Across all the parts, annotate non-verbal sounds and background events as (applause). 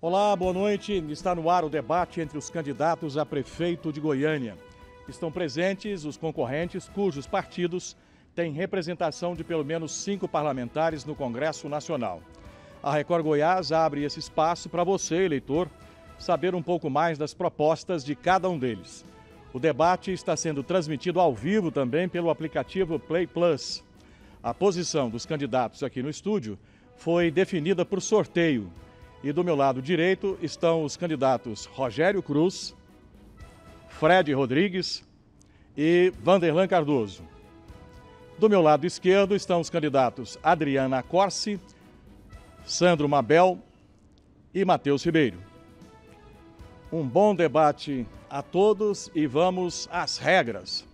Olá, boa noite. Está no ar o debate entre os candidatos a prefeito de Goiânia. Estão presentes os concorrentes cujos partidos têm representação de pelo menos cinco parlamentares no Congresso Nacional. A Record Goiás abre esse espaço para você, eleitor, saber um pouco mais das propostas de cada um deles. O debate está sendo transmitido ao vivo também pelo aplicativo Play Plus. A posição dos candidatos aqui no estúdio foi definida por sorteio. E do meu lado direito estão os candidatos Rogério Cruz, Fred Rodrigues e Vanderlan Cardoso. Do meu lado esquerdo estão os candidatos Adriana Corse, Sandro Mabel e Matheus Ribeiro. Um bom debate a todos e vamos às regras.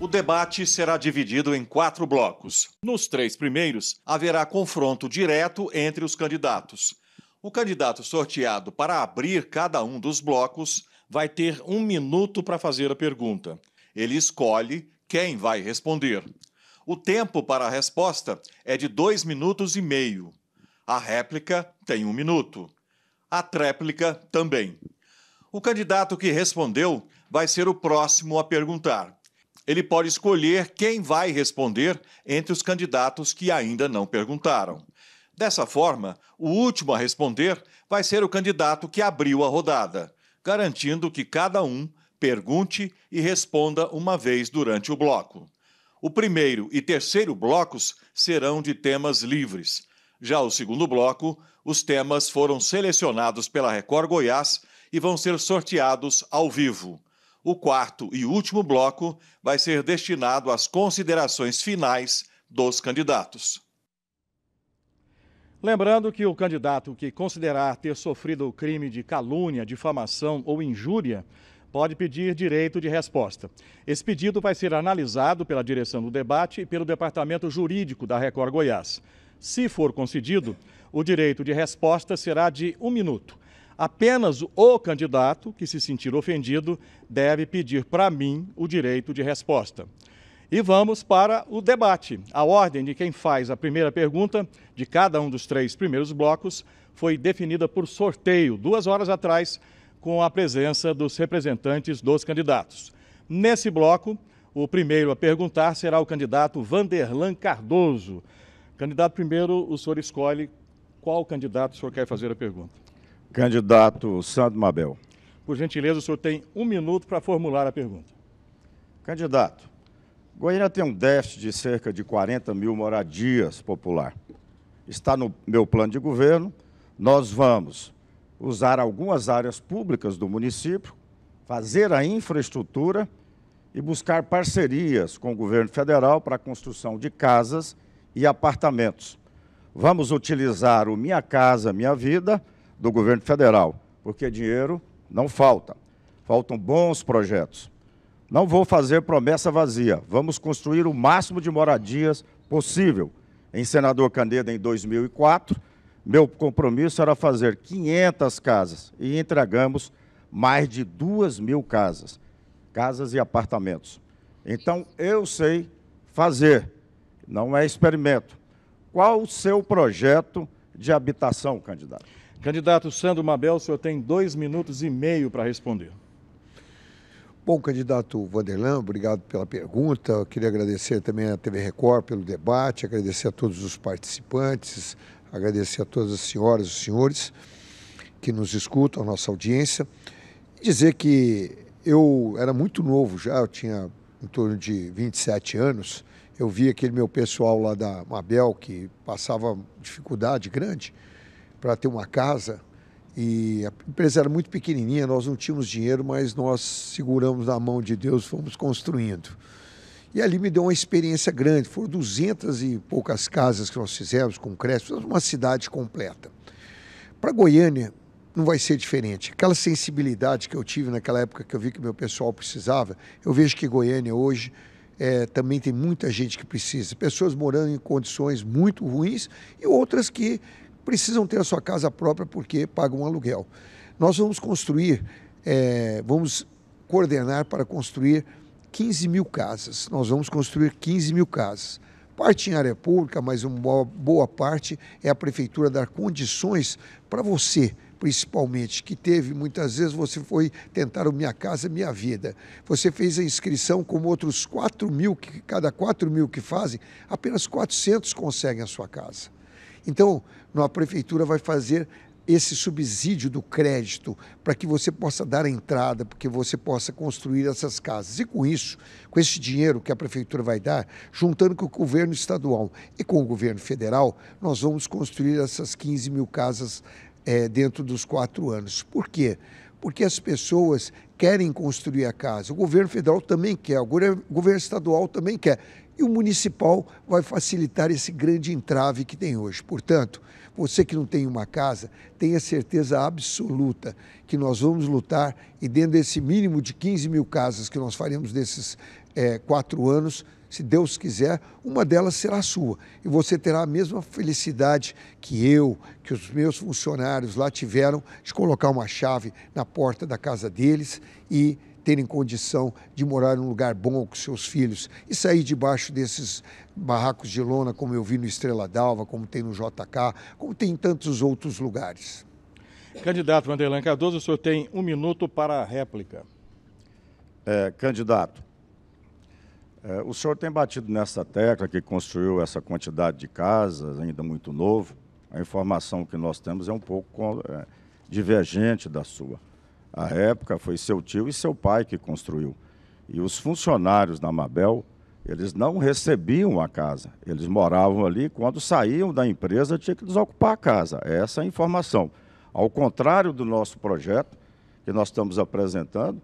O debate será dividido em quatro blocos. Nos três primeiros, haverá confronto direto entre os candidatos. O candidato sorteado para abrir cada um dos blocos vai ter um minuto para fazer a pergunta. Ele escolhe quem vai responder. O tempo para a resposta é de dois minutos e meio. A réplica tem um minuto. A tréplica também. O candidato que respondeu vai ser o próximo a perguntar. Ele pode escolher quem vai responder entre os candidatos que ainda não perguntaram. Dessa forma, o último a responder vai ser o candidato que abriu a rodada, garantindo que cada um pergunte e responda uma vez durante o bloco. O primeiro e terceiro blocos serão de temas livres. Já o segundo bloco, os temas foram selecionados pela Record Goiás e vão ser sorteados ao vivo. O quarto e último bloco vai ser destinado às considerações finais dos candidatos. Lembrando que o candidato que considerar ter sofrido o crime de calúnia, difamação ou injúria pode pedir direito de resposta. Esse pedido vai ser analisado pela direção do debate e pelo departamento jurídico da Record Goiás. Se for concedido, o direito de resposta será de um minuto. Apenas o candidato que se sentir ofendido deve pedir para mim o direito de resposta. E vamos para o debate. A ordem de quem faz a primeira pergunta de cada um dos três primeiros blocos foi definida por sorteio duas horas atrás, com a presença dos representantes dos candidatos. Nesse bloco, o primeiro a perguntar será o candidato Vanderlan Cardoso. Candidato, primeiro o senhor escolhe qual candidato o senhor quer fazer a pergunta. Candidato Sandro Mabel. Por gentileza, o senhor tem um minuto para formular a pergunta. Candidato, Goiânia tem um déficit de cerca de 40 mil moradias popular. Está no meu plano de governo. Nós vamos usar algumas áreas públicas do município, fazer a infraestrutura e buscar parcerias com o governo federal para a construção de casas e apartamentos. Vamos utilizar o Minha Casa Minha Vida do governo federal, porque dinheiro não falta. Faltam bons projetos. Não vou fazer promessa vazia. Vamos construir o máximo de moradias possível. Em Senador Caneda, em 2004, meu compromisso era fazer 500 casas e entregamos mais de 2 mil casas, casas e apartamentos. Então, eu sei fazer, não é experimento. Qual o seu projeto de habitação, candidato? Candidato Sandro Mabel, o senhor tem dois minutos e meio para responder. Bom, candidato Vanderlan, obrigado pela pergunta. Eu queria agradecer também à TV Record pelo debate, agradecer a todos os participantes, agradecer a todas as senhoras e os senhores que nos escutam, a nossa audiência. E dizer que eu era muito novo já, eu tinha em torno de 27 anos. Eu vi aquele meu pessoal lá da Mabel que passava dificuldade grande para ter uma casa. E a empresa era muito pequenininha, nós não tínhamos dinheiro, mas nós seguramos na mão de Deus, fomos construindo. E ali me deu uma experiência grande. Foram duzentas e poucas casas que nós fizemos com crédito, uma cidade completa. Para Goiânia não vai ser diferente. Aquela sensibilidade que eu tive naquela época que eu vi que meu pessoal precisava, eu vejo que Goiânia hoje é, também tem muita gente que precisa. Pessoas morando em condições muito ruins e outras que precisam ter a sua casa própria porque pagam um aluguel. Nós vamos construir, é, vamos coordenar para construir 15 mil casas. Nós vamos construir 15 mil casas. Parte em área pública, mas uma boa parte é a prefeitura dar condições para você, principalmente, que teve muitas vezes você foi tentar o Minha Casa Minha Vida. Você fez a inscrição como outros 4 mil, que cada 4 mil que fazem, apenas 400 conseguem a sua casa. Então, a prefeitura vai fazer esse subsídio do crédito para que você possa dar a entrada, porque você possa construir essas casas. E com isso, com esse dinheiro que a prefeitura vai dar, juntando com o governo estadual e com o governo federal, nós vamos construir essas 15 mil casas é, dentro dos quatro anos. Por quê? Porque as pessoas querem construir a casa. O governo federal também quer, o governo estadual também quer e o municipal vai facilitar esse grande entrave que tem hoje. Portanto, você que não tem uma casa, tenha certeza absoluta que nós vamos lutar e dentro desse mínimo de 15 mil casas que nós faremos nesses é, quatro anos, se Deus quiser, uma delas será sua. E você terá a mesma felicidade que eu, que os meus funcionários lá tiveram de colocar uma chave na porta da casa deles e terem condição de morar em um lugar bom com seus filhos e sair debaixo desses barracos de lona, como eu vi no Estrela d'Alva, como tem no JK, como tem em tantos outros lugares. Candidato Vanderlan Cardoso, o senhor tem um minuto para a réplica. É, candidato, é, o senhor tem batido nessa tecla que construiu essa quantidade de casas, ainda muito novo. A informação que nós temos é um pouco é, divergente da sua à época, foi seu tio e seu pai que construiu. E os funcionários da Mabel, eles não recebiam a casa. Eles moravam ali, quando saíam da empresa, tinha que desocupar a casa. Essa é a informação. Ao contrário do nosso projeto, que nós estamos apresentando,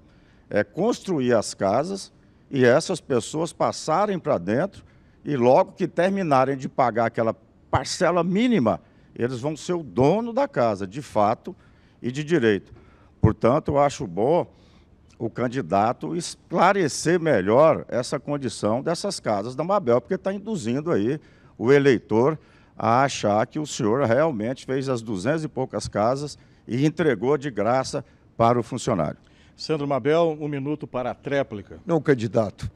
é construir as casas e essas pessoas passarem para dentro e logo que terminarem de pagar aquela parcela mínima, eles vão ser o dono da casa, de fato e de direito. Portanto, eu acho bom o candidato esclarecer melhor essa condição dessas casas da Mabel, porque está induzindo aí o eleitor a achar que o senhor realmente fez as duzentas e poucas casas e entregou de graça para o funcionário. Sandro Mabel, um minuto para a tréplica. Não, candidato.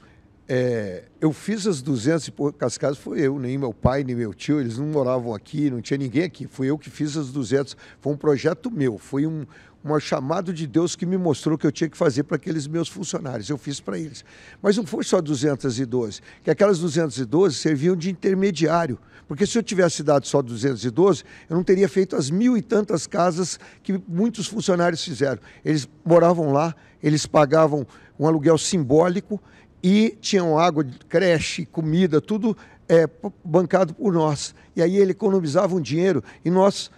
É, eu fiz as 200 e poucas casas, foi eu, nem meu pai, nem meu tio, eles não moravam aqui, não tinha ninguém aqui, Fui eu que fiz as 200, foi um projeto meu, foi um, um chamado de Deus que me mostrou que eu tinha que fazer para aqueles meus funcionários. Eu fiz para eles. Mas não foi só 212, que aquelas 212 serviam de intermediário. Porque se eu tivesse dado só 212, eu não teria feito as mil e tantas casas que muitos funcionários fizeram. Eles moravam lá, eles pagavam um aluguel simbólico e tinham água, creche, comida, tudo é, bancado por nós. E aí ele economizava um dinheiro e nós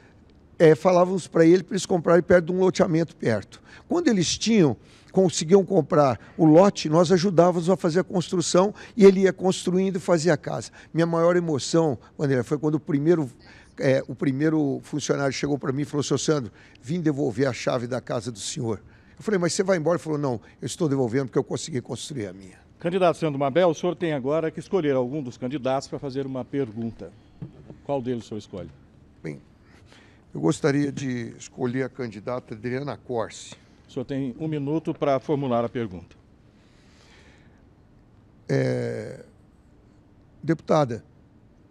é, falávamos para ele para eles comprarem perto de um loteamento perto. Quando eles tinham, conseguiam comprar o lote, nós ajudávamos a fazer a construção e ele ia construindo e fazia a casa. Minha maior emoção, André, foi quando o primeiro é, o primeiro funcionário chegou para mim e falou: Seu Sandro, vim devolver a chave da casa do senhor. Eu falei: Mas você vai embora? Ele falou: Não, eu estou devolvendo porque eu consegui construir a minha. Candidato Sandro Mabel, o senhor tem agora que escolher algum dos candidatos para fazer uma pergunta. Qual deles o senhor escolhe? Bem, eu gostaria de escolher a candidata Adriana Corse. O senhor tem um minuto para formular a pergunta. É... Deputada,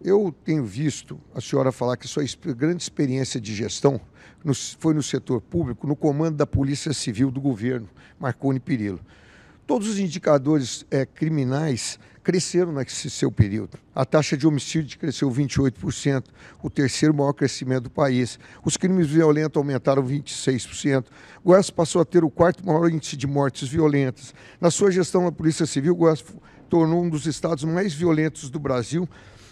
eu tenho visto a senhora falar que sua grande experiência de gestão foi no setor público, no comando da Polícia Civil do governo, Marconi Perillo. Todos os indicadores é, criminais cresceram nesse seu período. A taxa de homicídio cresceu 28%, o terceiro maior crescimento do país. Os crimes violentos aumentaram 26%. Goiás passou a ter o quarto maior índice de mortes violentas. Na sua gestão na Polícia Civil, Goiás tornou um dos estados mais violentos do Brasil.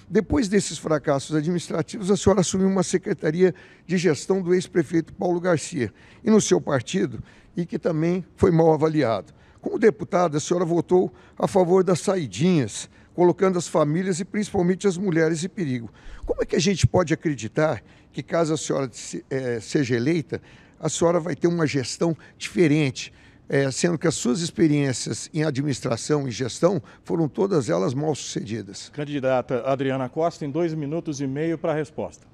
Depois desses fracassos administrativos, a senhora assumiu uma secretaria de gestão do ex-prefeito Paulo Garcia e no seu partido, e que também foi mal avaliado. Como deputada, a senhora votou a favor das saidinhas, colocando as famílias e principalmente as mulheres em perigo. Como é que a gente pode acreditar que, caso a senhora é, seja eleita, a senhora vai ter uma gestão diferente? É, sendo que as suas experiências em administração e gestão foram todas elas mal sucedidas. Candidata Adriana Costa, em dois minutos e meio para a resposta.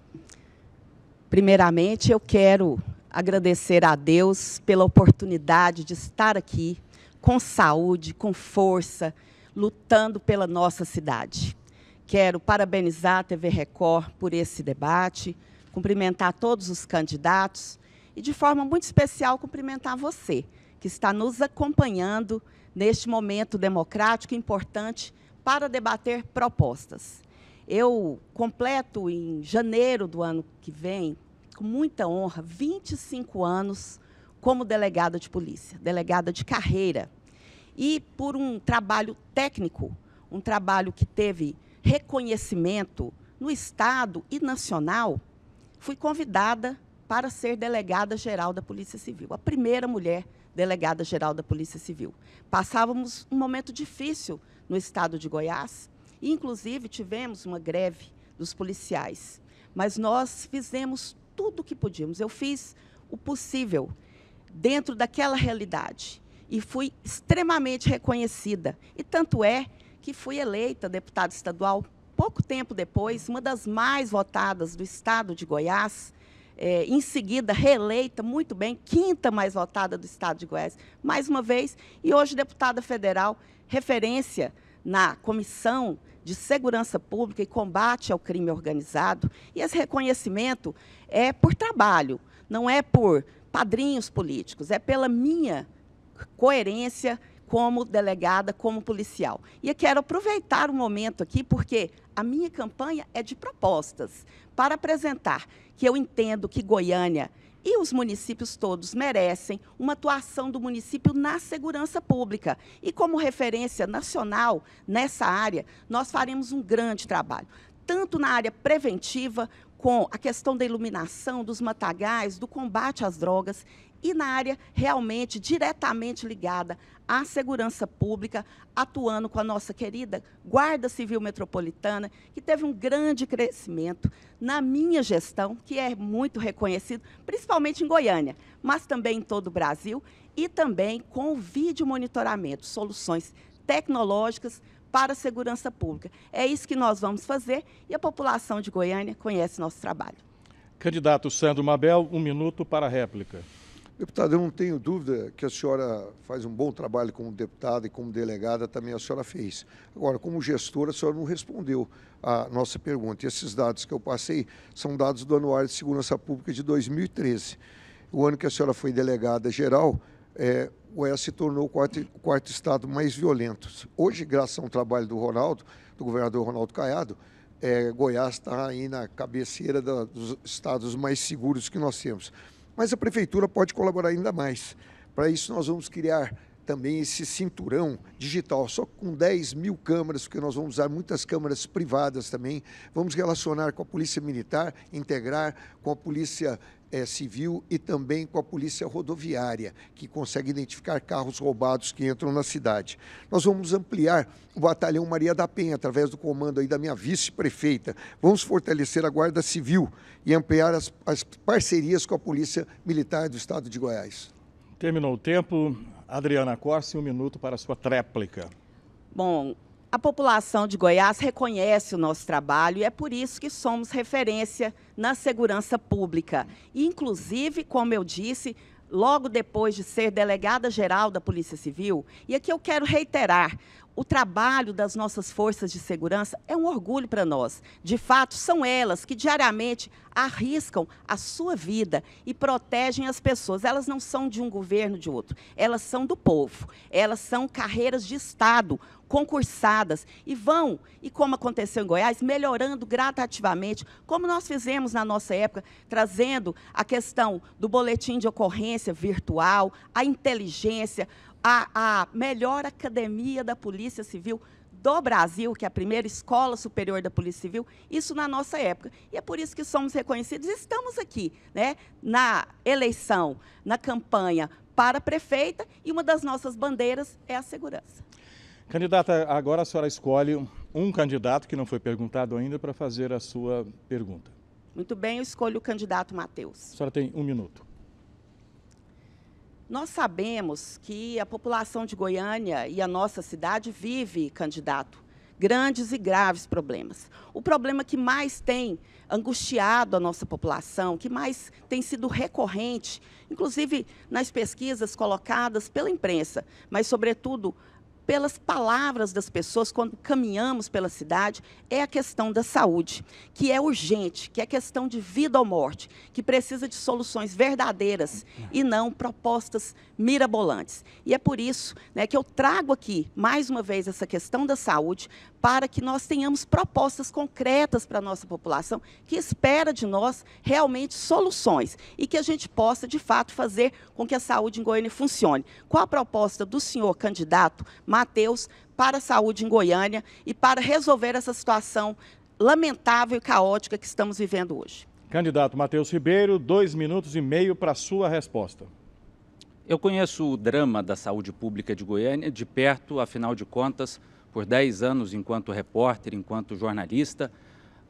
Primeiramente, eu quero agradecer a Deus pela oportunidade de estar aqui com saúde, com força, lutando pela nossa cidade. Quero parabenizar a TV Record por esse debate, cumprimentar todos os candidatos e, de forma muito especial, cumprimentar você, que está nos acompanhando neste momento democrático importante para debater propostas. Eu completo em janeiro do ano que vem, com muita honra, 25 anos como delegada de polícia, delegada de carreira. E por um trabalho técnico, um trabalho que teve reconhecimento no Estado e nacional, fui convidada para ser delegada geral da Polícia Civil, a primeira mulher delegada geral da Polícia Civil. Passávamos um momento difícil no estado de Goiás, e, inclusive tivemos uma greve dos policiais, mas nós fizemos tudo o que podíamos. Eu fiz o possível dentro daquela realidade. E fui extremamente reconhecida. E tanto é que fui eleita deputada estadual pouco tempo depois, uma das mais votadas do estado de Goiás. É, em seguida, reeleita, muito bem, quinta mais votada do estado de Goiás, mais uma vez. E hoje, deputada federal, referência na Comissão de Segurança Pública e Combate ao Crime Organizado. E esse reconhecimento é por trabalho, não é por padrinhos políticos, é pela minha coerência como delegada, como policial. E eu quero aproveitar o momento aqui, porque a minha campanha é de propostas, para apresentar que eu entendo que Goiânia e os municípios todos merecem uma atuação do município na segurança pública. E como referência nacional nessa área, nós faremos um grande trabalho, tanto na área preventiva com a questão da iluminação, dos matagais, do combate às drogas e na área realmente diretamente ligada à segurança pública, atuando com a nossa querida Guarda Civil Metropolitana, que teve um grande crescimento na minha gestão, que é muito reconhecido, principalmente em Goiânia, mas também em todo o Brasil, e também com o vídeo monitoramento, soluções tecnológicas para a segurança pública. É isso que nós vamos fazer e a população de Goiânia conhece nosso trabalho. Candidato Sandro Mabel, um minuto para a réplica. deputado eu não tenho dúvida que a senhora faz um bom trabalho como deputada e como delegada também a senhora fez. Agora, como gestora, a senhora não respondeu à nossa pergunta. E esses dados que eu passei são dados do Anuário de Segurança Pública de 2013. O ano que a senhora foi delegada geral, é, Goiás se tornou o quarto, quarto estado mais violento. Hoje, graças a um trabalho do Ronaldo, do governador Ronaldo Caiado, é, Goiás está aí na cabeceira da, dos estados mais seguros que nós temos. Mas a prefeitura pode colaborar ainda mais. Para isso, nós vamos criar também esse cinturão digital, só com 10 mil câmeras, porque nós vamos usar muitas câmeras privadas também. Vamos relacionar com a Polícia Militar, integrar com a Polícia é, Civil e também com a Polícia Rodoviária, que consegue identificar carros roubados que entram na cidade. Nós vamos ampliar o Batalhão Maria da Penha, através do comando aí da minha vice-prefeita. Vamos fortalecer a Guarda Civil e ampliar as, as parcerias com a Polícia Militar do Estado de Goiás. Terminou o tempo. Adriana Corsi, um minuto para a sua tréplica. Bom, a população de Goiás reconhece o nosso trabalho e é por isso que somos referência na segurança pública. Inclusive, como eu disse, logo depois de ser delegada geral da Polícia Civil, e aqui eu quero reiterar, o trabalho das nossas forças de segurança é um orgulho para nós. De fato, são elas que diariamente arriscam a sua vida e protegem as pessoas. Elas não são de um governo de outro, elas são do povo. Elas são carreiras de Estado, concursadas e vão, e como aconteceu em Goiás, melhorando gratativamente, como nós fizemos na nossa época, trazendo a questão do boletim de ocorrência virtual, a inteligência, a, a melhor academia da Polícia Civil do Brasil, que é a primeira escola superior da Polícia Civil, isso na nossa época. E é por isso que somos reconhecidos. Estamos aqui, né, na eleição, na campanha para prefeita, e uma das nossas bandeiras é a segurança. Candidata, agora a senhora escolhe um candidato que não foi perguntado ainda para fazer a sua pergunta. Muito bem, eu escolho o candidato Matheus. A senhora tem um minuto. Nós sabemos que a população de Goiânia e a nossa cidade vive, candidato, grandes e graves problemas. O problema que mais tem angustiado a nossa população, que mais tem sido recorrente, inclusive nas pesquisas colocadas pela imprensa, mas, sobretudo, pelas palavras das pessoas quando caminhamos pela cidade é a questão da saúde, que é urgente, que é questão de vida ou morte, que precisa de soluções verdadeiras e não propostas mirabolantes. E é por isso né, que eu trago aqui, mais uma vez, essa questão da saúde, para que nós tenhamos propostas concretas para a nossa população, que espera de nós realmente soluções e que a gente possa, de fato, fazer com que a saúde em Goiânia funcione. Qual a proposta do senhor candidato? Mateus para a saúde em Goiânia e para resolver essa situação lamentável e caótica que estamos vivendo hoje. Candidato Matheus Ribeiro, dois minutos e meio para a sua resposta. Eu conheço o drama da saúde pública de Goiânia de perto, afinal de contas, por 10 anos, enquanto repórter, enquanto jornalista,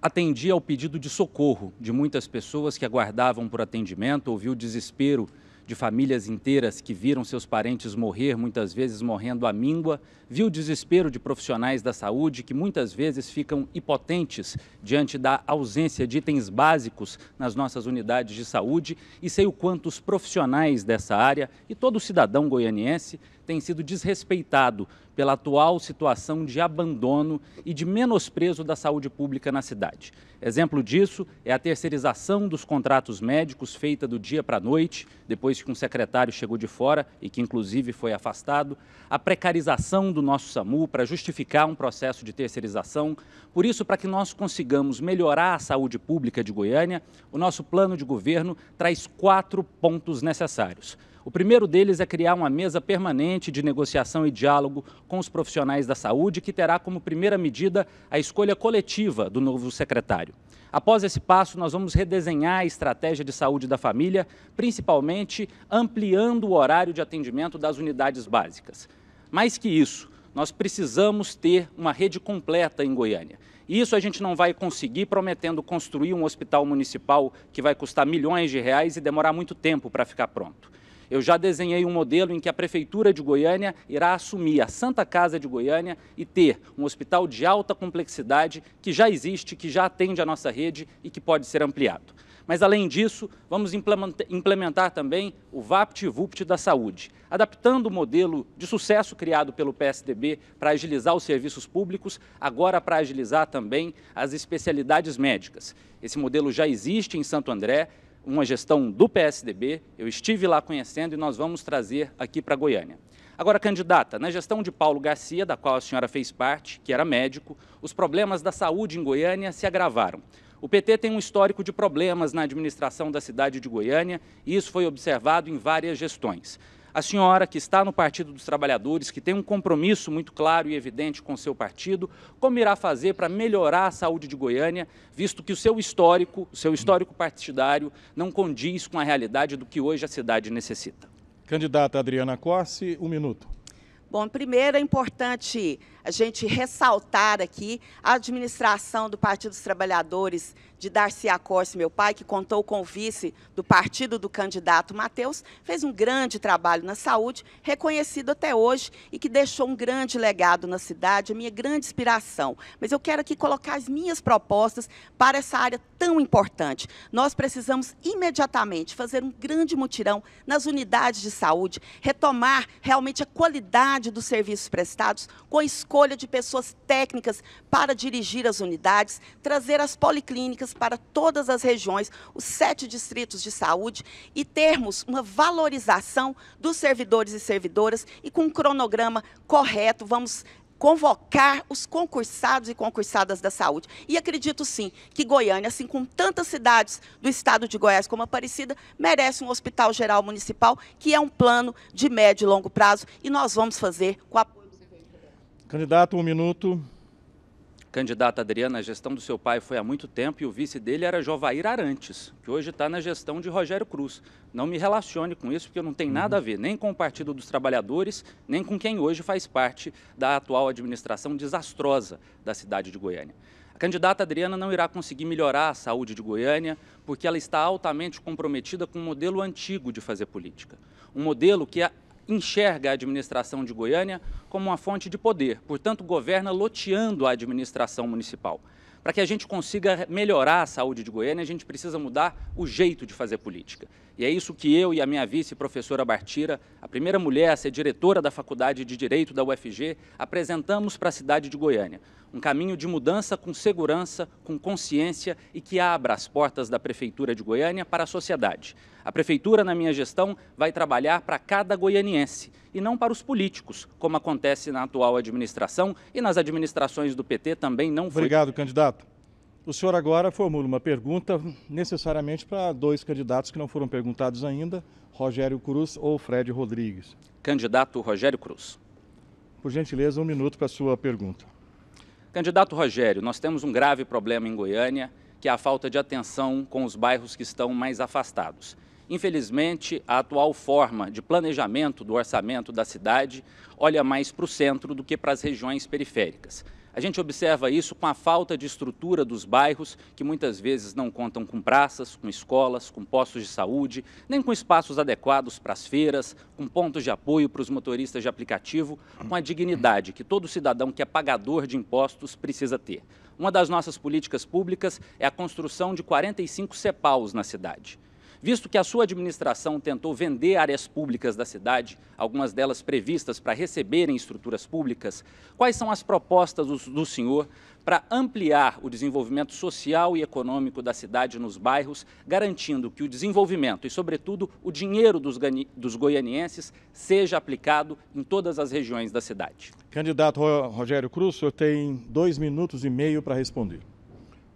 atendi ao pedido de socorro de muitas pessoas que aguardavam por atendimento, ouvi o desespero de famílias inteiras que viram seus parentes morrer, muitas vezes morrendo à míngua, viu o desespero de profissionais da saúde que muitas vezes ficam hipotentes diante da ausência de itens básicos nas nossas unidades de saúde e sei o quanto os profissionais dessa área e todo cidadão goianiense tem sido desrespeitado pela atual situação de abandono e de menosprezo da saúde pública na cidade. Exemplo disso é a terceirização dos contratos médicos feita do dia para a noite, depois que um secretário chegou de fora e que inclusive foi afastado, a precarização do nosso SAMU para justificar um processo de terceirização. Por isso, para que nós consigamos melhorar a saúde pública de Goiânia, o nosso plano de governo traz quatro pontos necessários. O primeiro deles é criar uma mesa permanente de negociação e diálogo com os profissionais da saúde, que terá como primeira medida a escolha coletiva do novo secretário. Após esse passo, nós vamos redesenhar a estratégia de saúde da família, principalmente ampliando o horário de atendimento das unidades básicas. Mais que isso, nós precisamos ter uma rede completa em Goiânia. Isso a gente não vai conseguir prometendo construir um hospital municipal que vai custar milhões de reais e demorar muito tempo para ficar pronto. Eu já desenhei um modelo em que a Prefeitura de Goiânia irá assumir a Santa Casa de Goiânia e ter um hospital de alta complexidade que já existe, que já atende a nossa rede e que pode ser ampliado. Mas, além disso, vamos implementar também o vapt VAPT-VUPT da saúde, adaptando o modelo de sucesso criado pelo PSDB para agilizar os serviços públicos, agora para agilizar também as especialidades médicas. Esse modelo já existe em Santo André uma gestão do PSDB, eu estive lá conhecendo e nós vamos trazer aqui para Goiânia. Agora, candidata, na gestão de Paulo Garcia, da qual a senhora fez parte, que era médico, os problemas da saúde em Goiânia se agravaram. O PT tem um histórico de problemas na administração da cidade de Goiânia e isso foi observado em várias gestões. A senhora que está no Partido dos Trabalhadores, que tem um compromisso muito claro e evidente com o seu partido, como irá fazer para melhorar a saúde de Goiânia, visto que o seu histórico, o seu histórico partidário não condiz com a realidade do que hoje a cidade necessita? Candidata Adriana Corsi, um minuto. Bom, primeiro é importante a gente ressaltar aqui a administração do Partido dos Trabalhadores de Darcy Acorce, meu pai, que contou com o vice do partido do candidato Matheus, fez um grande trabalho na saúde, reconhecido até hoje e que deixou um grande legado na cidade, a minha grande inspiração. Mas eu quero aqui colocar as minhas propostas para essa área tão importante. Nós precisamos imediatamente fazer um grande mutirão nas unidades de saúde, retomar realmente a qualidade dos serviços prestados com a escolha escolha de pessoas técnicas para dirigir as unidades, trazer as policlínicas para todas as regiões, os sete distritos de saúde e termos uma valorização dos servidores e servidoras e com um cronograma correto, vamos convocar os concursados e concursadas da saúde. E acredito sim que Goiânia, assim como tantas cidades do estado de Goiás como Aparecida, merece um hospital geral municipal, que é um plano de médio e longo prazo, e nós vamos fazer com a Candidato, um minuto. Candidata Adriana, a gestão do seu pai foi há muito tempo e o vice dele era Jovair Arantes, que hoje está na gestão de Rogério Cruz. Não me relacione com isso, porque não tem uhum. nada a uhum. ver nem com o Partido dos Trabalhadores, nem com quem hoje faz parte da atual administração desastrosa da cidade de Goiânia. A candidata Adriana não irá conseguir melhorar a saúde de Goiânia, porque ela está altamente comprometida com um modelo antigo de fazer política. Um modelo que enxerga a administração de Goiânia como uma fonte de poder, portanto, governa loteando a administração municipal. Para que a gente consiga melhorar a saúde de Goiânia, a gente precisa mudar o jeito de fazer política. E é isso que eu e a minha vice, professora Bartira, a primeira mulher a ser diretora da Faculdade de Direito da UFG, apresentamos para a cidade de Goiânia. Um caminho de mudança com segurança, com consciência e que abra as portas da Prefeitura de Goiânia para a sociedade. A Prefeitura, na minha gestão, vai trabalhar para cada goianiense e não para os políticos, como acontece na atual administração e nas administrações do PT também não foi. Obrigado, candidato. O senhor agora formula uma pergunta necessariamente para dois candidatos que não foram perguntados ainda, Rogério Cruz ou Fred Rodrigues. Candidato Rogério Cruz. Por gentileza, um minuto para a sua pergunta. Candidato Rogério, nós temos um grave problema em Goiânia, que é a falta de atenção com os bairros que estão mais afastados. Infelizmente, a atual forma de planejamento do orçamento da cidade olha mais para o centro do que para as regiões periféricas. A gente observa isso com a falta de estrutura dos bairros, que muitas vezes não contam com praças, com escolas, com postos de saúde, nem com espaços adequados para as feiras, com pontos de apoio para os motoristas de aplicativo, com a dignidade que todo cidadão que é pagador de impostos precisa ter. Uma das nossas políticas públicas é a construção de 45 CEPAUs na cidade. Visto que a sua administração tentou vender áreas públicas da cidade, algumas delas previstas para receberem estruturas públicas, quais são as propostas do, do senhor para ampliar o desenvolvimento social e econômico da cidade nos bairros, garantindo que o desenvolvimento e, sobretudo, o dinheiro dos, dos goianienses seja aplicado em todas as regiões da cidade? Candidato Rogério Cruz, o senhor tem dois minutos e meio para responder.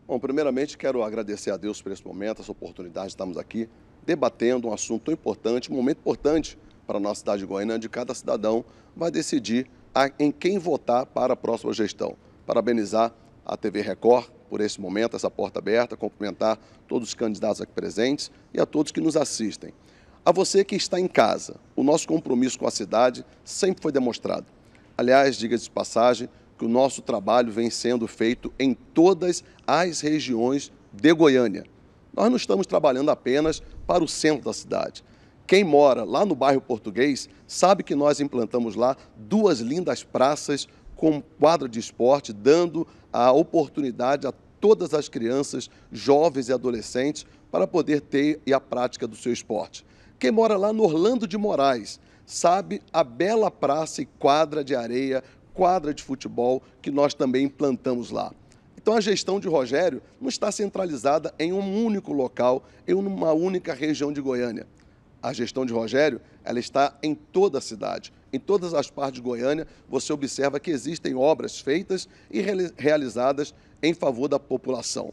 Bom, primeiramente quero agradecer a Deus por esse momento, essa oportunidade de estarmos aqui debatendo um assunto tão importante, um momento importante para a nossa cidade de Goiânia, onde cada cidadão vai decidir em quem votar para a próxima gestão. Parabenizar a TV Record por esse momento, essa porta aberta, cumprimentar todos os candidatos aqui presentes e a todos que nos assistem. A você que está em casa, o nosso compromisso com a cidade sempre foi demonstrado. Aliás, diga-se de passagem, que o nosso trabalho vem sendo feito em todas as regiões de Goiânia. Nós não estamos trabalhando apenas para o centro da cidade. Quem mora lá no bairro português sabe que nós implantamos lá duas lindas praças com quadra de esporte, dando a oportunidade a todas as crianças, jovens e adolescentes para poder ter a prática do seu esporte. Quem mora lá no Orlando de Moraes sabe a bela praça e quadra de areia quadra de futebol que nós também implantamos lá. Então a gestão de Rogério não está centralizada em um único local, em uma única região de Goiânia. A gestão de Rogério, ela está em toda a cidade. Em todas as partes de Goiânia, você observa que existem obras feitas e realizadas em favor da população.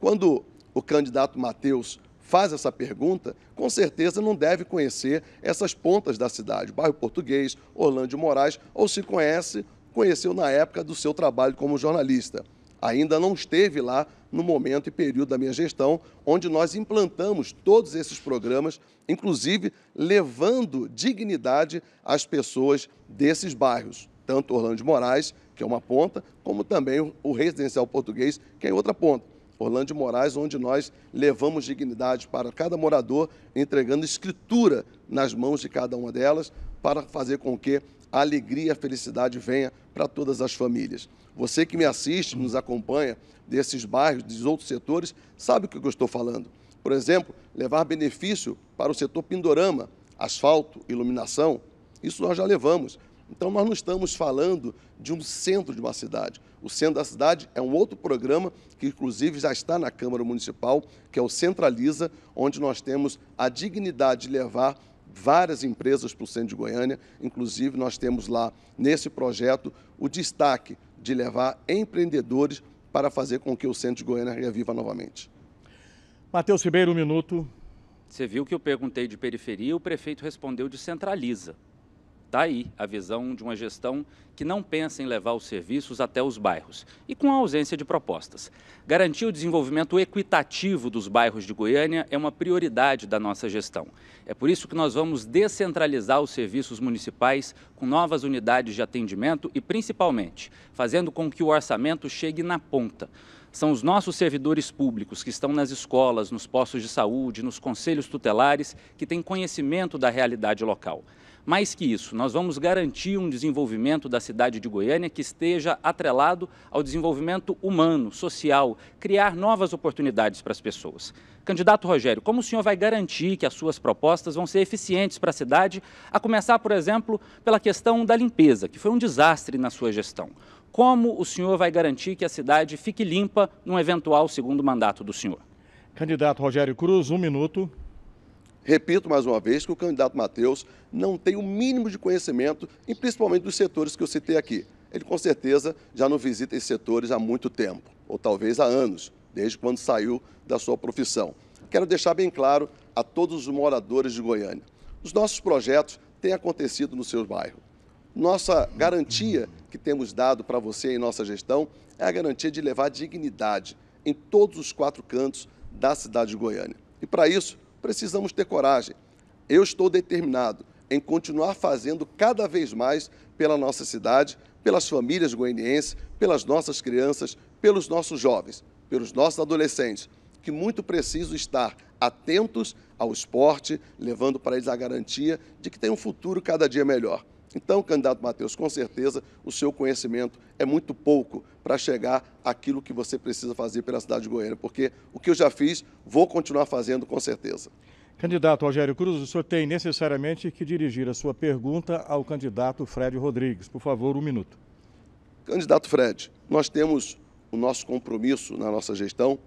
Quando o candidato Matheus faz essa pergunta, com certeza não deve conhecer essas pontas da cidade, bairro Português, Orlando de Moraes, ou se conhece, conheceu na época do seu trabalho como jornalista. Ainda não esteve lá no momento e período da minha gestão, onde nós implantamos todos esses programas, inclusive levando dignidade às pessoas desses bairros, tanto Orlando de Moraes, que é uma ponta, como também o residencial português, que é outra ponta. Orlando de Moraes, onde nós levamos dignidade para cada morador, entregando escritura nas mãos de cada uma delas, para fazer com que a alegria e a felicidade venha para todas as famílias. Você que me assiste, nos acompanha desses bairros, dos outros setores, sabe o que eu estou falando. Por exemplo, levar benefício para o setor Pindorama, asfalto, iluminação, isso nós já levamos. Então, nós não estamos falando de um centro de uma cidade. O centro da cidade é um outro programa que, inclusive, já está na Câmara Municipal, que é o Centraliza, onde nós temos a dignidade de levar várias empresas para o centro de Goiânia. Inclusive, nós temos lá, nesse projeto, o destaque de levar empreendedores para fazer com que o centro de Goiânia reviva novamente. Matheus Ribeiro, um minuto. Você viu que eu perguntei de periferia, e o prefeito respondeu de centraliza. Está aí a visão de uma gestão que não pensa em levar os serviços até os bairros e com a ausência de propostas. Garantir o desenvolvimento equitativo dos bairros de Goiânia é uma prioridade da nossa gestão. É por isso que nós vamos descentralizar os serviços municipais com novas unidades de atendimento e, principalmente, fazendo com que o orçamento chegue na ponta são os nossos servidores públicos que estão nas escolas, nos postos de saúde, nos conselhos tutelares, que têm conhecimento da realidade local. Mais que isso, nós vamos garantir um desenvolvimento da cidade de Goiânia que esteja atrelado ao desenvolvimento humano, social, criar novas oportunidades para as pessoas. Candidato Rogério, como o senhor vai garantir que as suas propostas vão ser eficientes para a cidade, a começar, por exemplo, pela questão da limpeza, que foi um desastre na sua gestão? Como o senhor vai garantir que a cidade fique limpa num eventual segundo mandato do senhor? Candidato Rogério Cruz, um minuto. Repito mais uma vez que o candidato Matheus não tem o mínimo de conhecimento, e principalmente dos setores que eu citei aqui. Ele com certeza já não visita esses setores há muito tempo, ou talvez há anos, desde quando saiu da sua profissão. Quero deixar bem claro a todos os moradores de Goiânia. Os nossos projetos têm acontecido no seu bairro. Nossa garantia que temos dado para você em nossa gestão é a garantia de levar dignidade em todos os quatro cantos da cidade de Goiânia. E para isso, precisamos ter coragem. Eu estou determinado em continuar fazendo cada vez mais pela nossa cidade, pelas famílias goianienses, pelas nossas crianças, pelos nossos jovens, pelos nossos adolescentes, que muito preciso estar atentos ao esporte, levando para eles a garantia de que tem um futuro cada dia melhor. Então, candidato Matheus, com certeza o seu conhecimento é muito pouco para chegar àquilo que você precisa fazer pela cidade de Goiânia, porque o que eu já fiz, vou continuar fazendo com certeza. Candidato Rogério Cruz, o senhor tem necessariamente que dirigir a sua pergunta ao candidato Fred Rodrigues. Por favor, um minuto. Candidato Fred, nós temos o nosso compromisso na nossa gestão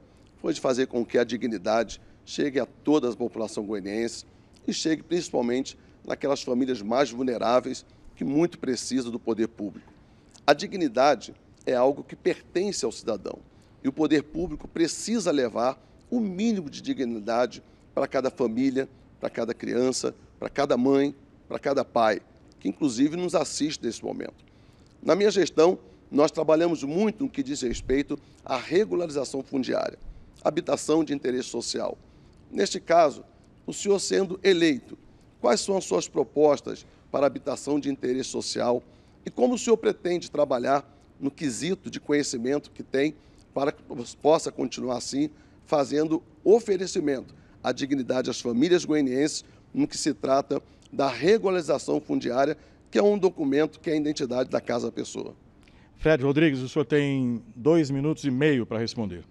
foi de fazer com que a dignidade chegue a toda a população goianiense e chegue principalmente naquelas famílias mais vulneráveis que muito precisa do poder público. A dignidade é algo que pertence ao cidadão e o poder público precisa levar o mínimo de dignidade para cada família, para cada criança, para cada mãe, para cada pai, que inclusive nos assiste nesse momento. Na minha gestão, nós trabalhamos muito no que diz respeito à regularização fundiária, habitação de interesse social. Neste caso, o senhor sendo eleito, quais são as suas propostas para habitação de interesse social? E como o senhor pretende trabalhar no quesito de conhecimento que tem para que possa continuar assim fazendo oferecimento à dignidade às famílias goianienses no que se trata da regularização fundiária, que é um documento que é a identidade da Casa Pessoa? Fred Rodrigues, o senhor tem dois minutos e meio para responder.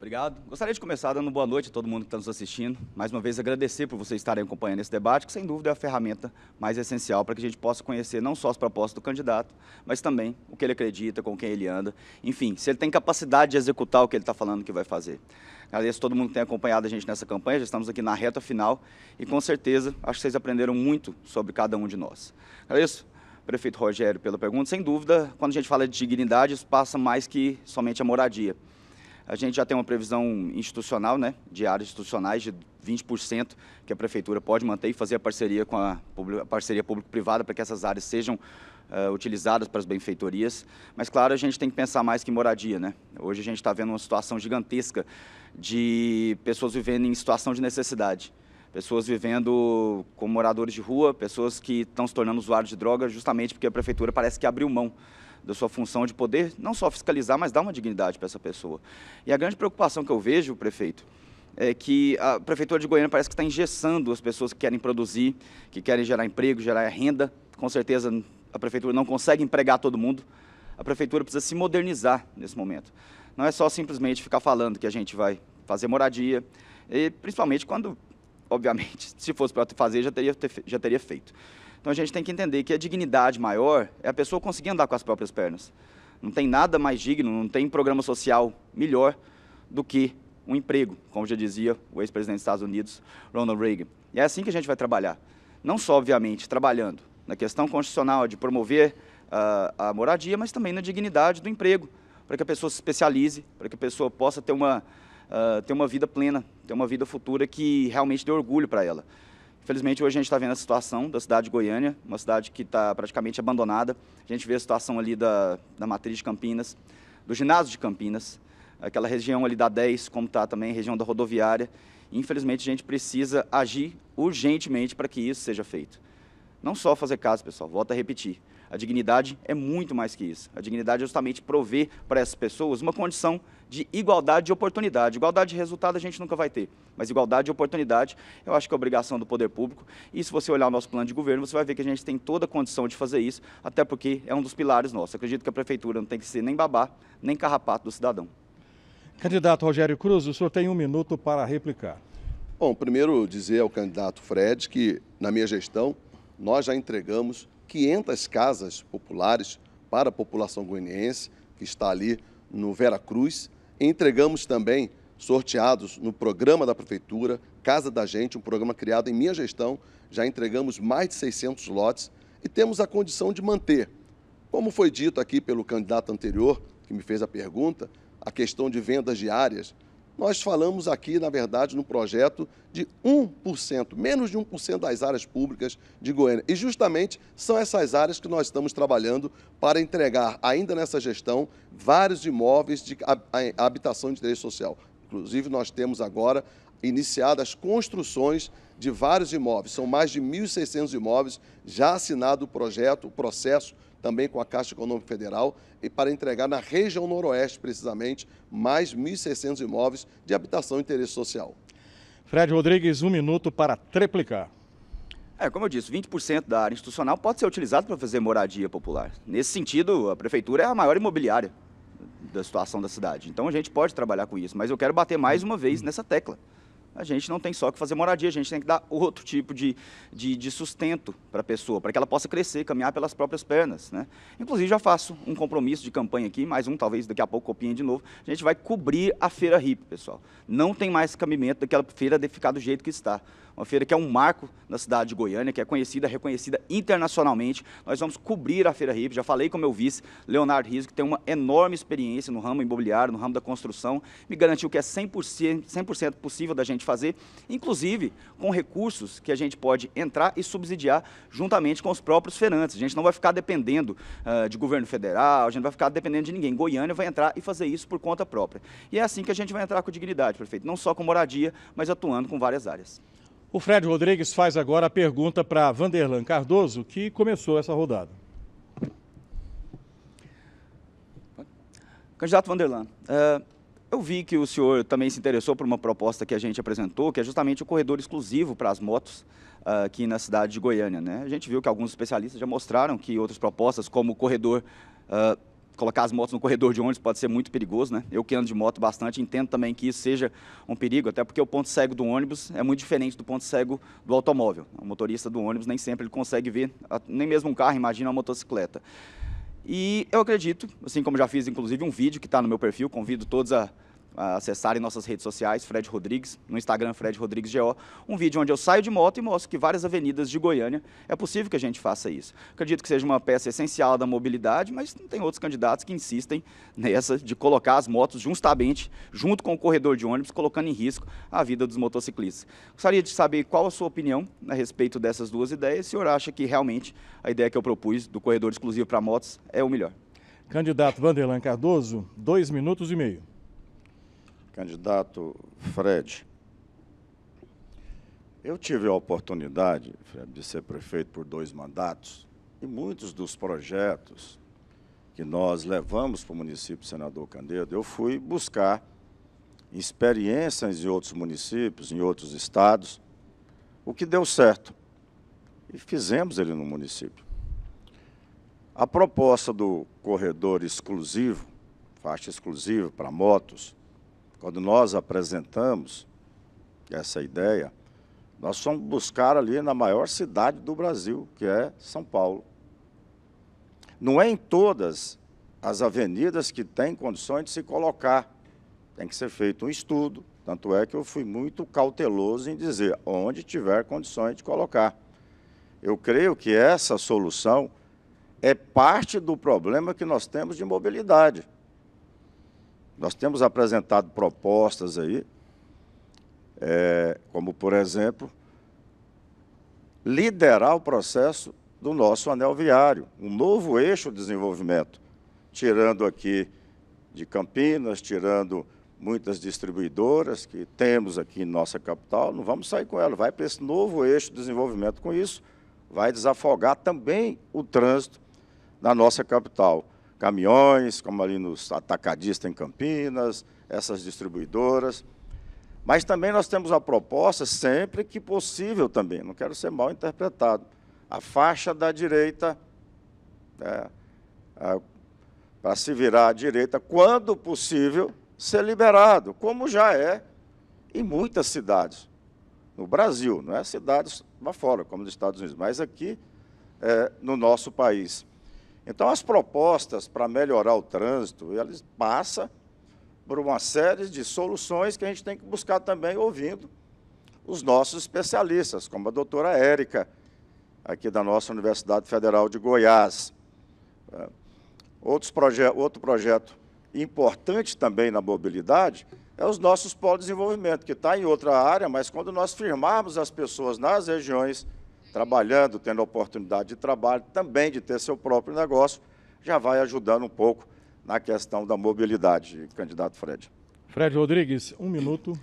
Obrigado. Gostaria de começar dando boa noite a todo mundo que está nos assistindo. Mais uma vez, agradecer por vocês estarem acompanhando esse debate, que sem dúvida é a ferramenta mais essencial para que a gente possa conhecer não só as propostas do candidato, mas também o que ele acredita, com quem ele anda. Enfim, se ele tem capacidade de executar o que ele está falando que vai fazer. Agradeço a todo mundo que tem acompanhado a gente nessa campanha, já estamos aqui na reta final e com certeza acho que vocês aprenderam muito sobre cada um de nós. Agradeço prefeito Rogério pela pergunta. Sem dúvida, quando a gente fala de dignidade, isso passa mais que somente a moradia. A gente já tem uma previsão institucional, né, de áreas institucionais de 20% que a prefeitura pode manter e fazer a parceria com a, a parceria público-privada para que essas áreas sejam uh, utilizadas para as benfeitorias. Mas, claro, a gente tem que pensar mais que moradia, né? Hoje a gente está vendo uma situação gigantesca de pessoas vivendo em situação de necessidade pessoas vivendo como moradores de rua, pessoas que estão se tornando usuários de droga, justamente porque a prefeitura parece que abriu mão da sua função de poder não só fiscalizar, mas dar uma dignidade para essa pessoa. E a grande preocupação que eu vejo, prefeito, é que a Prefeitura de Goiânia parece que está engessando as pessoas que querem produzir, que querem gerar emprego, gerar renda. Com certeza a Prefeitura não consegue empregar todo mundo. A Prefeitura precisa se modernizar nesse momento. Não é só simplesmente ficar falando que a gente vai fazer moradia, e principalmente quando, obviamente, (laughs) se fosse para fazer, já teria, já teria feito. Então a gente tem que entender que a dignidade maior é a pessoa conseguir andar com as próprias pernas. Não tem nada mais digno, não tem programa social melhor do que um emprego, como já dizia o ex-presidente dos Estados Unidos, Ronald Reagan. E é assim que a gente vai trabalhar. Não só, obviamente, trabalhando na questão constitucional de promover uh, a moradia, mas também na dignidade do emprego, para que a pessoa se especialize, para que a pessoa possa ter uma, uh, ter uma vida plena, ter uma vida futura que realmente dê orgulho para ela. Infelizmente hoje a gente está vendo a situação da cidade de Goiânia, uma cidade que está praticamente abandonada. A gente vê a situação ali da, da matriz de Campinas, do ginásio de Campinas, aquela região ali da 10, como está também a região da rodoviária. Infelizmente, a gente precisa agir urgentemente para que isso seja feito. Não só fazer caso, pessoal, volto a repetir. A dignidade é muito mais que isso. A dignidade é justamente prover para essas pessoas uma condição de igualdade de oportunidade. Igualdade de resultado a gente nunca vai ter, mas igualdade de oportunidade eu acho que é obrigação do poder público. E se você olhar o nosso plano de governo, você vai ver que a gente tem toda a condição de fazer isso, até porque é um dos pilares nossos. acredito que a prefeitura não tem que ser nem babá, nem carrapato do cidadão. Candidato Rogério Cruz, o senhor tem um minuto para replicar. Bom, primeiro dizer ao candidato Fred que, na minha gestão, nós já entregamos 500 casas populares para a população goianiense que está ali no Vera Cruz Entregamos também, sorteados no programa da Prefeitura, Casa da Gente, um programa criado em minha gestão, já entregamos mais de 600 lotes e temos a condição de manter. Como foi dito aqui pelo candidato anterior, que me fez a pergunta, a questão de vendas diárias, nós falamos aqui, na verdade, no projeto de 1%, menos de 1% das áreas públicas de Goiânia. E justamente são essas áreas que nós estamos trabalhando para entregar, ainda nessa gestão, vários imóveis de habitação de interesse social. Inclusive, nós temos agora iniciadas as construções de vários imóveis. São mais de 1.600 imóveis já assinado o projeto, o processo, também com a Caixa Econômica Federal, e para entregar na região noroeste, precisamente, mais 1.600 imóveis de habitação e interesse social. Fred Rodrigues, um minuto para triplicar. É, como eu disse, 20% da área institucional pode ser utilizado para fazer moradia popular. Nesse sentido, a prefeitura é a maior imobiliária da situação da cidade. Então a gente pode trabalhar com isso, mas eu quero bater mais uma vez nessa tecla a gente não tem só que fazer moradia, a gente tem que dar outro tipo de, de, de sustento para a pessoa, para que ela possa crescer, caminhar pelas próprias pernas. Né? Inclusive, já faço um compromisso de campanha aqui, mais um, talvez daqui a pouco copinha de novo. A gente vai cobrir a feira hippie, pessoal. Não tem mais cabimento daquela feira de ficar do jeito que está uma feira que é um marco na cidade de Goiânia, que é conhecida, reconhecida internacionalmente. Nós vamos cobrir a Feira RIP, já falei com meu vice, Leonardo Riso, que tem uma enorme experiência no ramo imobiliário, no ramo da construção, me garantiu que é 100%, 100 possível da gente fazer, inclusive com recursos que a gente pode entrar e subsidiar juntamente com os próprios feirantes. A gente não vai ficar dependendo uh, de governo federal, a gente não vai ficar dependendo de ninguém. Goiânia vai entrar e fazer isso por conta própria. E é assim que a gente vai entrar com dignidade, prefeito, não só com moradia, mas atuando com várias áreas. O Fred Rodrigues faz agora a pergunta para Vanderlan Cardoso, que começou essa rodada. Candidato Vanderlan, eh, eu vi que o senhor também se interessou por uma proposta que a gente apresentou, que é justamente o corredor exclusivo para as motos eh, aqui na cidade de Goiânia. Né? A gente viu que alguns especialistas já mostraram que outras propostas, como o corredor eh, colocar as motos no corredor de ônibus pode ser muito perigoso, né? Eu que ando de moto bastante entendo também que isso seja um perigo, até porque o ponto cego do ônibus é muito diferente do ponto cego do automóvel. O motorista do ônibus nem sempre ele consegue ver nem mesmo um carro, imagina uma motocicleta. E eu acredito, assim como já fiz inclusive um vídeo que está no meu perfil, convido todos a acessarem nossas redes sociais, Fred Rodrigues, no Instagram Fred Rodrigues GO, um vídeo onde eu saio de moto e mostro que várias avenidas de Goiânia é possível que a gente faça isso. Acredito que seja uma peça essencial da mobilidade, mas não tem outros candidatos que insistem nessa de colocar as motos justamente junto com o corredor de ônibus, colocando em risco a vida dos motociclistas. Gostaria de saber qual a sua opinião a respeito dessas duas ideias, se o senhor acha que realmente a ideia que eu propus do corredor exclusivo para motos é o melhor. Candidato Vanderlan Cardoso, dois minutos e meio candidato Fred, eu tive a oportunidade, Fred, de ser prefeito por dois mandatos e muitos dos projetos que nós levamos para o município Senador Candedo, eu fui buscar experiências em outros municípios, em outros estados, o que deu certo. E fizemos ele no município. A proposta do corredor exclusivo, faixa exclusiva para motos, quando nós apresentamos essa ideia, nós fomos buscar ali na maior cidade do Brasil, que é São Paulo. Não é em todas as avenidas que tem condições de se colocar. Tem que ser feito um estudo. Tanto é que eu fui muito cauteloso em dizer onde tiver condições de colocar. Eu creio que essa solução é parte do problema que nós temos de mobilidade. Nós temos apresentado propostas aí, é, como, por exemplo, liderar o processo do nosso anel viário, um novo eixo de desenvolvimento, tirando aqui de Campinas, tirando muitas distribuidoras que temos aqui em nossa capital, não vamos sair com ela, vai para esse novo eixo de desenvolvimento com isso, vai desafogar também o trânsito na nossa capital caminhões, como ali nos atacadistas em Campinas, essas distribuidoras. Mas também nós temos a proposta, sempre que possível também, não quero ser mal interpretado, a faixa da direita, né, para se virar à direita, quando possível, ser liberado, como já é em muitas cidades. No Brasil, não é cidades lá fora, como nos Estados Unidos, mas aqui é, no nosso país. Então, as propostas para melhorar o trânsito, elas passam por uma série de soluções que a gente tem que buscar também ouvindo os nossos especialistas, como a doutora Érica, aqui da nossa Universidade Federal de Goiás. É, outros proje outro projeto importante também na mobilidade é os nossos polos de desenvolvimento, que está em outra área, mas quando nós firmarmos as pessoas nas regiões trabalhando, tendo oportunidade de trabalho, também de ter seu próprio negócio, já vai ajudando um pouco na questão da mobilidade, candidato Fred. Fred Rodrigues, um minuto.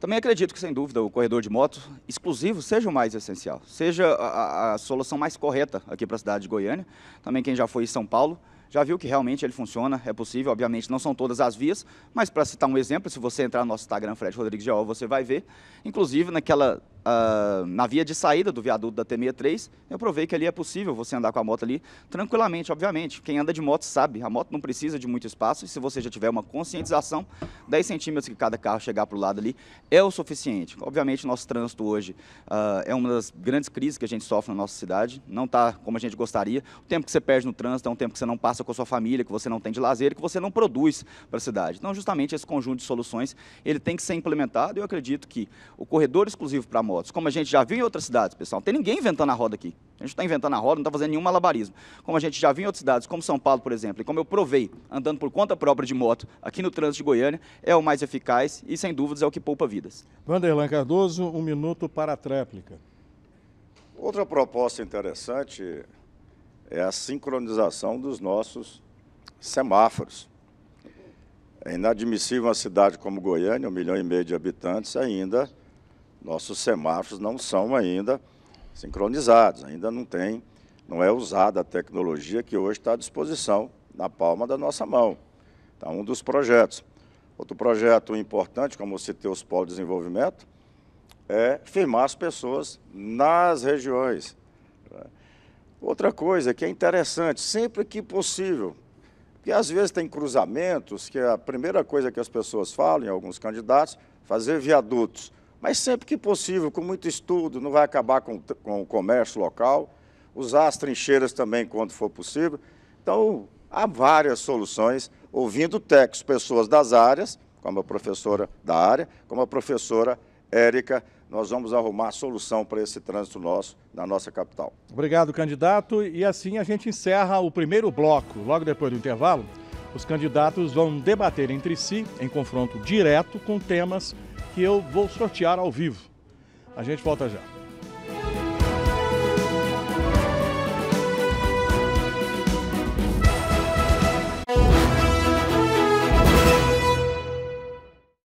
Também acredito que, sem dúvida, o corredor de moto exclusivo seja o mais essencial, seja a, a solução mais correta aqui para a cidade de Goiânia. Também quem já foi em São Paulo já viu que realmente ele funciona, é possível, obviamente não são todas as vias, mas para citar um exemplo, se você entrar no nosso Instagram, Fred Rodrigues Geol, você vai ver, inclusive naquela, uh, na via de saída do viaduto da T63, eu provei que ali é possível você andar com a moto ali tranquilamente, obviamente, quem anda de moto sabe, a moto não precisa de muito espaço, e se você já tiver uma conscientização, 10 centímetros que cada carro chegar para o lado ali é o suficiente. Obviamente nosso trânsito hoje uh, é uma das grandes crises que a gente sofre na nossa cidade, não está como a gente gostaria, o tempo que você perde no trânsito é um tempo que você não passa com a sua família, que você não tem de lazer, que você não produz para a cidade. Então, justamente esse conjunto de soluções, ele tem que ser implementado. Eu acredito que o corredor exclusivo para motos, como a gente já viu em outras cidades, pessoal, não tem ninguém inventando a roda aqui. A gente está inventando a roda, não está fazendo nenhum malabarismo. Como a gente já viu em outras cidades, como São Paulo, por exemplo, e como eu provei andando por conta própria de moto aqui no trânsito de Goiânia, é o mais eficaz e, sem dúvidas, é o que poupa vidas. Vanderlan Cardoso, um minuto para a tréplica. Outra proposta interessante é a sincronização dos nossos semáforos. É inadmissível uma cidade como Goiânia, um milhão e meio de habitantes, ainda nossos semáforos não são ainda sincronizados, ainda não tem, não é usada a tecnologia que hoje está à disposição na palma da nossa mão. Então, um dos projetos. Outro projeto importante, como eu citei os polos de desenvolvimento, é firmar as pessoas nas regiões, Outra coisa que é interessante, sempre que possível, porque às vezes tem cruzamentos, que é a primeira coisa que as pessoas falam em alguns candidatos, fazer viadutos. Mas sempre que possível, com muito estudo, não vai acabar com, com o comércio local, usar as trincheiras também quando for possível. Então, há várias soluções, ouvindo técnicos, pessoas das áreas, como a professora da área, como a professora Érica nós vamos arrumar solução para esse trânsito nosso na nossa capital. Obrigado, candidato. E assim a gente encerra o primeiro bloco. Logo depois do intervalo, os candidatos vão debater entre si, em confronto direto, com temas que eu vou sortear ao vivo. A gente volta já.